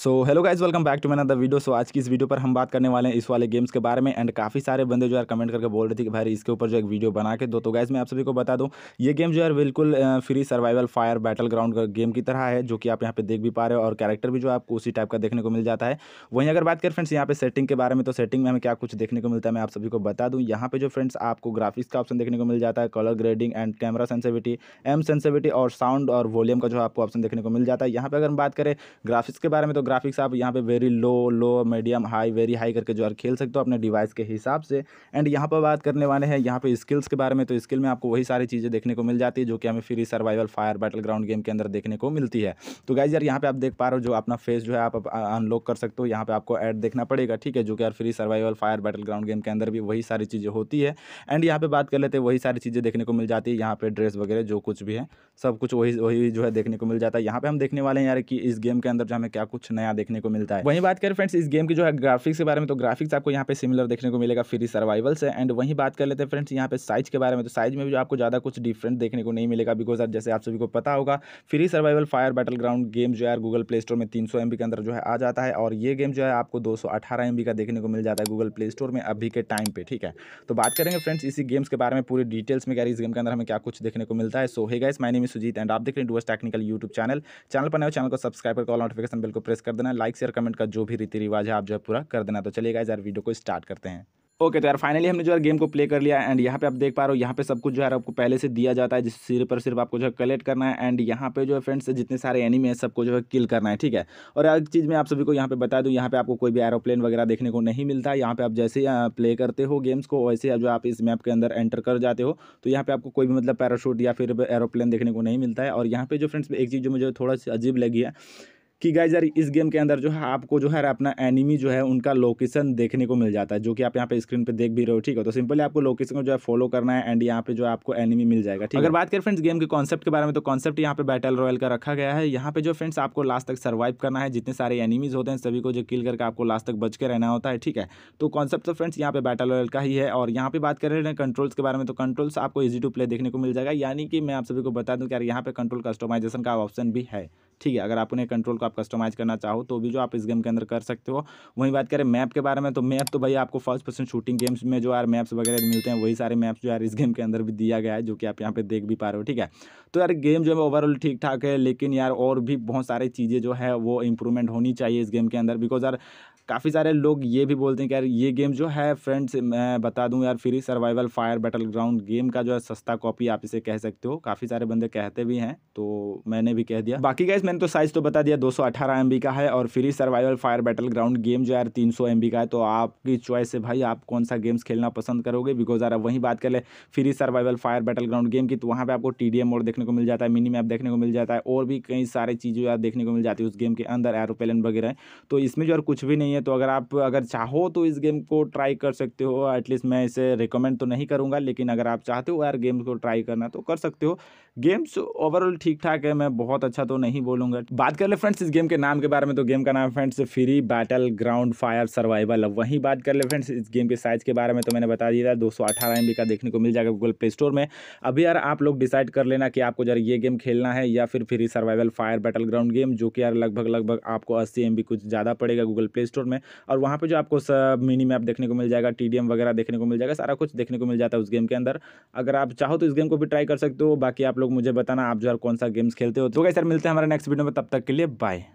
so hello guys welcome back to man the video so आज की इस video पर हम बात करने वाले हैं इस वाले गेम्स के बारे में एंड काफ़ी सारे बंदे जो यार कमेंट करके बोल रहे थे कि भाई इसके ऊपर जो एक वीडियो बना के दो तो गाइज मैं आप सभी को बता दूं ये गेम जो है बिल्कुल free survival fire battleground game की तरह है जो कि आप यहाँ पे देख भी पा रहे हो और कैरेक्टर भी जो आपको उसी टाइप का देखने को मिल जाता है वहीं अगर बात करें फ्रेंड्स यहाँ पे सेटिंग के बारे में तो सेटिंग में हमें क्या कुछ देखने को मिलता है मैं आप सभी को बता दूँ यहाँ पे जो फ्रेंड्स आपको ग्राफिक्स का ऑप्शन देखने को मिल जाता है colour grading and camera sensitivity um sensitivity और साउंड और वॉल्यूम का जो आपको ऑप्शन देखने को मिल जाता है यहाँ पर अगर हम बात करें ग्राफिक्स के बारे में तो हो तो ग्राफिक्स आप यहाँ पे very low low medium high very high करके जो है खेल सकते हो अपने डिवाइस के हिसाब से एंड यहाँ पर बात करने वाले हैं यहाँ पे स्किल्स के बारे में तो स्किल में आपको वही सारी चीज़ें देखने को मिल जाती है जो कि हमें free survival fire battleground game के अंदर देखने को मिलती है तो गाइज यार यहाँ पर आप देख पा रहे हो जो अपना फेस जो है आप अनलॉक कर सकते हो यहाँ पर आपको एड देखना पड़ेगा ठीक है जो कि यार free survival fire battleground game के अंदर भी वही सारी चीज़ें होती है एंड यहाँ पर बात कर लेते हैं वही सारी चीज़ें देखने को मिल जाती है यहाँ पर ड्रेस वगैरह जो कुछ भी है सब कुछ वही वही जो है देखने को मिल जाता है यहाँ पर हम देखने वाले हैं यार कि इस गेम के अंदर जो हमें क्या कुछ नया देखने को मिलता है वहीं बात करें फ्रेंड्स इस गेम की जो है ग्राफिक्स के बारे में तो ग्राफिक्स आपको यहाँ पे सिमिलर देखने को मिलेगा फ्री सर्वाइवल से एंड वहीं बात कर लेते हैं फ्रेंड्स यहाँ पे साइज के बारे में तो साइज में भी आपको ज़्यादा कुछ डिफरेंट देखने को नहीं मिलेगा बिकॉज जैसे आप सभी को पता होगा free survival fire battleground game जो है गूगल प्ले स्टोर में तीन सौ के अंदर जो है आ जाता है और ये गेम जो है आपको दो सौ का देखने को मिल जाता है गूगल प्ले स्टोर में अभी के टाइम पे ठीक है तो बात करेंगे फ्रेंड्स इसी गेम्स के बारे में पूरी डिटेल्स में क्या इस गेम के अंदर हमें क्या कुछ देखने को मिलता है सो है guys my name Sujeet and आप देख रहे हैं Doos technical YouTube channel channel पर नए चैनल को सब्सक्राइब करके ऑल नोटिफिकेशन बिल को प्रेस कर देना लाइक शेयर कमेंट का जो भी रीति रिवाज है आप जो है पूरा कर देना तो चलिए यार वीडियो को स्टार्ट करते हैं ओके okay, तो यार फाइनली हमने जो है गेम को प्ले कर लिया एंड यहाँ पे आप देख पा रहे हो यहाँ पे सब कुछ जो है आपको पहले से दिया जाता है जिस सिर पर सिर्फ आपको जो है कलेक्ट करना है एंड यहाँ पे जो है फ्रेंड्स जितने सारे एनिमी हैं सबको जो है किल करना है ठीक है और एक चीज़ मैं आप सभी को यहाँ पे बता दूँ यहाँ पे आपको कोई भी एरोप्लेन वगैरह देखने को नहीं मिलता यहाँ पे आप जैसे प्ले करते हो गेम्स को वैसे जो आप इस मैप के अंदर एंटर कर जाते हो तो यहाँ पे आपको कोई भी मतलब पैराशूट या फिर एरोप्लेन देखने को नहीं मिलता है और यहाँ पे जो फ्रेंड्स एक चीज़ जो मुझे थोड़ा सा अजीब लगी है कि गाइज यार इस गेम के अंदर जो है आपको जो है अपना एनिमी जो है उनका लोकेशन देखने को मिल जाता है जो कि आप यहाँ पे स्क्रीन पे देख भी रहे हो ठीक है तो सिंपली आपको लोकेशन को जो है फॉलो करना है एंड यहाँ पे जो आपको एनिमी मिल जाएगा ठीक अगर बात करें फ्रेंड्स गेम के कॉन्सेप्ट के बारे में तो कॉन्सेप्ट यहाँ पे बैटल रॉयल का रखा गया है यहाँ पे जो फ्रेंड्स आपको लास्ट तक सर्वाइव करना है जितने सारे एनिमीज होते हैं सभी को जो किल करके आपको लास्ट तक बच के रहना होता है ठीक है तो कॉन्सेप्ट तो फ्रेंड्स यहाँ पे बैटल रॉयल का ही है और यहाँ पे बात कर रहे हैं कंट्रोल्स के बारे में तो कंट्रोल्स आपको ईजी टू प्ले देखने को मिल जाएगा यानी कि मैं आप सभी को बता दूँ कि यार यहाँ पे कंट्रोल कस्टमाइजेशन का ऑप्शन भी है ठीक है अगर आप उन्हें कंट्रोल को आप कस्टमाइज करना चाहो तो भी जो आप इस गेम के अंदर कर सकते हो वहीं बात करें मैप के बारे में तो मैप तो भाई आपको फर्स्ट पर्सन शूटिंग गेम्स में जो यार मैप्स वगैरह मिलते हैं वही सारे मैप्स जो यार इस गेम के अंदर भी दिया गया है जो कि आप यहाँ पर देख भी पा रहे हो ठीक है तो यार गेम जो है ओवरऑल ठीक ठाक है लेकिन यार और भी बहुत सारी चीज़ें जो है वो इम्प्रूवमेंट होनी चाहिए इस गेम के अंदर बिकॉज यार काफ़ी सारे लोग ये भी बोलते हैं कि यार ये गेम जो है फ्रेंड्स मैं बता दूं यार free survival fire battleground game का जो है सस्ता कॉपी आप इसे कह सकते हो काफ़ी सारे बंदे कहते भी हैं तो मैंने भी कह दिया बाकी गैस मैंने तो साइज़ तो बता दिया दो सौ का है और free survival fire battleground game जो यार तीन सौ का है तो आपकी चॉइस है भाई आप कौन सा गेम्स खेलना पसंद करोगे बिकॉज यार वहीं बात कर ले free survival fire battleground game की तो वहाँ पर आपको टी डी मोड देखने को मिल जाता है मिनी मैप देखने को मिल जाता है और भी कई सारी चीज़ें यार देखने को मिल जाती है उस गेम के अंदर एरोप्लेन वगैरह तो इसमें जो यार कुछ भी नहीं नहीं है तो अगर आप अगर चाहो तो इस गेम को ट्राई कर सकते हो एटलीस्ट मैं इसे रिकमेंड तो नहीं करूँगा लेकिन अगर आप चाहते हो यार गेम्स को ट्राई करना तो कर सकते हो गेम्स ओवरऑल ठीक ठाक है मैं बहुत अच्छा तो नहीं बोलूँगा बात कर ले फ्रेंड्स इस गेम के नाम के बारे में तो गेम का नाम friends free battleground fire survival वहीं बात कर ले फ्रेंड्स इस गेम के साइज़ के बारे में तो मैंने बता दिया था दो सौ का देखने को मिल जाएगा गूगल प्ले स्टोर में अभी यार आप लोग डिसाइड कर लेना कि आपको जरा ये गेम खेलना है या फिर free survival fire battleground game जो कि यार लगभग लगभग आपको अस्सी एम कुछ ज़्यादा पड़ेगा गूगल प्ले स्टोर स्टोर में और वहाँ पर जो आपको सब मिनी मैप देखने को मिल जाएगा टी वगैरह देखने को मिल जाएगा सारा कुछ देखने को मिल जाता है उस गेम के अंदर अगर आप चाहो तो इस गेम को भी ट्राई कर सकते हो बाकी आप लोग मुझे बताना आप जो है कौन सा गेम्स खेलते हो तो सर मिलते हैं हमारे नेक्स्ट वीडियो में तब तक के लिए बाय